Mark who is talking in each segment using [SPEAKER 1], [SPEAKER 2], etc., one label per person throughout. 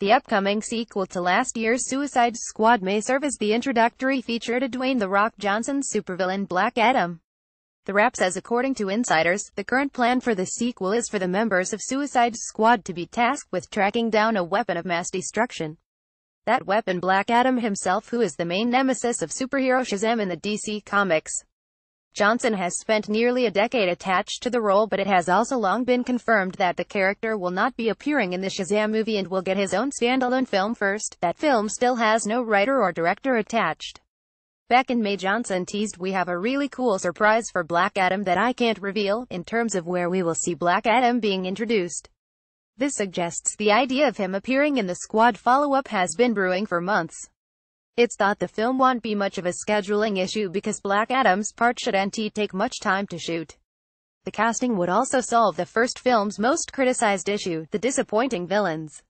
[SPEAKER 1] The upcoming sequel to last year's Suicide Squad may serve as the introductory feature to Dwayne The Rock Johnson's supervillain Black Adam. The rap says according to insiders, the current plan for the sequel is for the members of Suicide Squad to be tasked with tracking down a weapon of mass destruction. That weapon Black Adam himself who is the main nemesis of superhero Shazam in the DC Comics. Johnson has spent nearly a decade attached to the role but it has also long been confirmed that the character will not be appearing in the Shazam movie and will get his own standalone film first. That film still has no writer or director attached. Back in May Johnson teased we have a really cool surprise for Black Adam that I can't reveal, in terms of where we will see Black Adam being introduced. This suggests the idea of him appearing in the squad follow-up has been brewing for months. It's thought the film won't be much of a scheduling issue because Black Adam's part shouldn't take much time to shoot. The casting would also solve the first film's most criticized issue, the disappointing villains.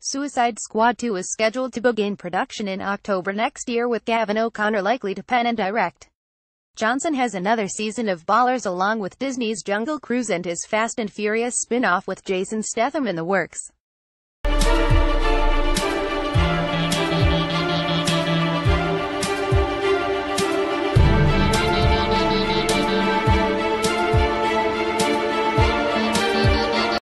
[SPEAKER 1] Suicide Squad 2 is scheduled to begin production in October next year with Gavin O'Connor likely to pen and direct. Johnson has another season of Ballers along with Disney's Jungle Cruise and his Fast and Furious spin-off with Jason Statham in the works.